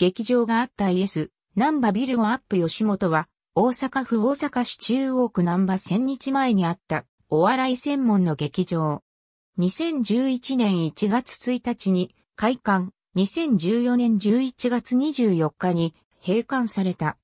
劇場があったイエス、ナンバビルをアップ吉本は、大阪府大阪市中央区ナンバ千日前にあった、お笑い専門の劇場。2011年1月1日に開館、2014年11月24日に閉館された。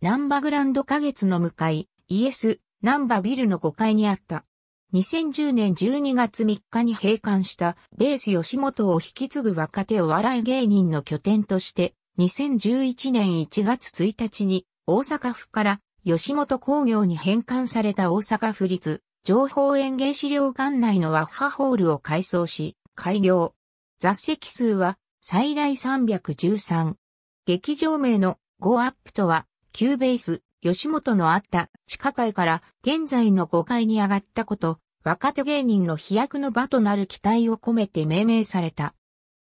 ナンバグランド花月の向かい、イエス、ナンバビルの5階にあった。2010年12月3日に閉館したベース吉本を引き継ぐ若手お笑い芸人の拠点として2011年1月1日に大阪府から吉本工業に返還された大阪府立情報園芸資料館内のワッハホールを改装し、開業。雑席数は最大313。劇場名のーアップとは、旧ベース、吉本のあった地下階から現在の5階に上がったこと、若手芸人の飛躍の場となる期待を込めて命名された。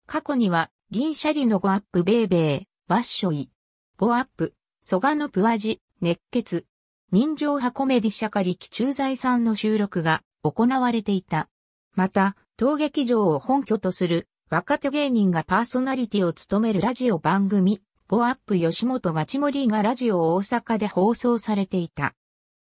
過去には銀シャリのゴアップベーベー、ワッショイ。ゴアップ、ソガのプワジ、熱血。人情派コメディ社会力駐在さんの収録が行われていた。また、当劇場を本拠とする若手芸人がパーソナリティを務めるラジオ番組、ゴアップ吉本ガチモリがラジオ大阪で放送されていた。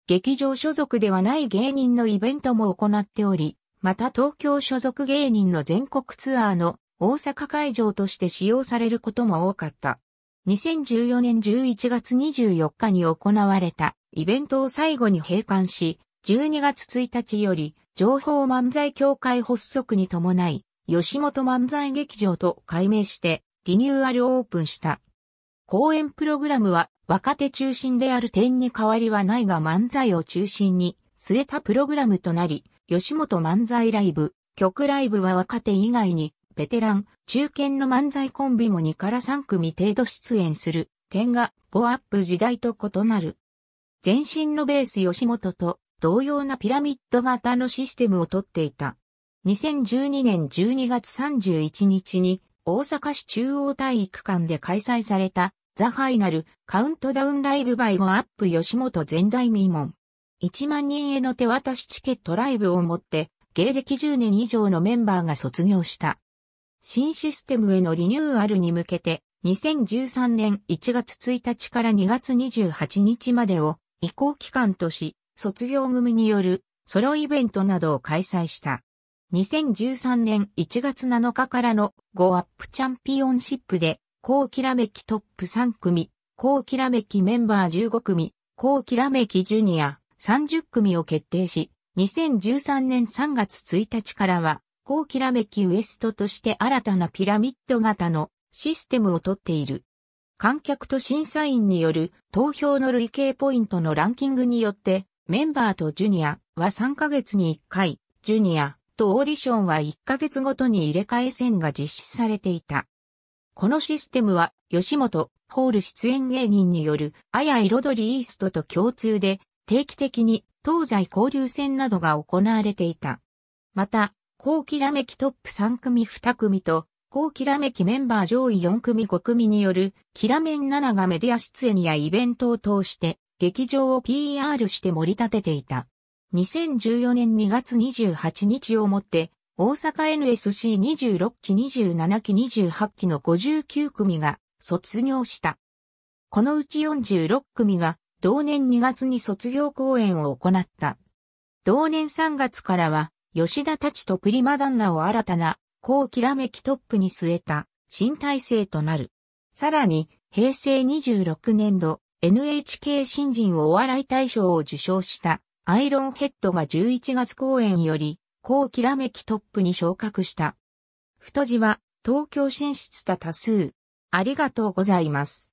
劇場所属ではない芸人のイベントも行っており、また東京所属芸人の全国ツアーの大阪会場として使用されることも多かった。2014年11月24日に行われたイベントを最後に閉館し、12月1日より情報漫才協会発足に伴い、吉本漫才劇場と改名してリニューアルオープンした。公演プログラムは若手中心である点に変わりはないが漫才を中心に据えたプログラムとなり、吉本漫才ライブ、曲ライブは若手以外にベテラン、中堅の漫才コンビも2から3組程度出演する点が5アップ時代と異なる。前身のベース吉本と同様なピラミッド型のシステムをとっていた。2012年12月31日に大阪市中央体育館で開催されたザ・ファイナルカウントダウンライブバイゴアップ吉本前代未聞。1万人への手渡しチケットライブをもって芸歴10年以上のメンバーが卒業した。新システムへのリニューアルに向けて、2013年1月1日から2月28日までを移行期間とし、卒業組によるソロイベントなどを開催した。2013年1月7日からの5アップチャンピオンシップで、高きらめきトップ3組、高きらめきメンバー15組、高きらめきジュニア30組を決定し、2013年3月1日からは光きらめきウエストとして新たなピラミッド型のシステムをとっている。観客と審査員による投票の累計ポイントのランキングによって、メンバーとジュニアは3ヶ月に1回、ジュニアとオーディションは1ヶ月ごとに入れ替え戦が実施されていた。このシステムは、吉本、ホール出演芸人による、あや彩りイーストと共通で、定期的に東西交流戦などが行われていた。また、高きらめきトップ3組2組と、高きらめきメンバー上位4組5組による、キラメン7がメディア出演やイベントを通して、劇場を PR して盛り立てていた。2014年2月28日をもって、大阪 NSC26 期27期28期の59組が卒業した。このうち46組が同年2月に卒業公演を行った。同年3月からは吉田たちとプリマダンナを新たな、こうきらめきトップに据えた、新体制となる。さらに、平成26年度、NHK 新人をお笑い大賞を受賞した、アイロンヘッドが11月公演より、こうきらめきトップに昇格した。太字は、東京進出た多数。ありがとうございます。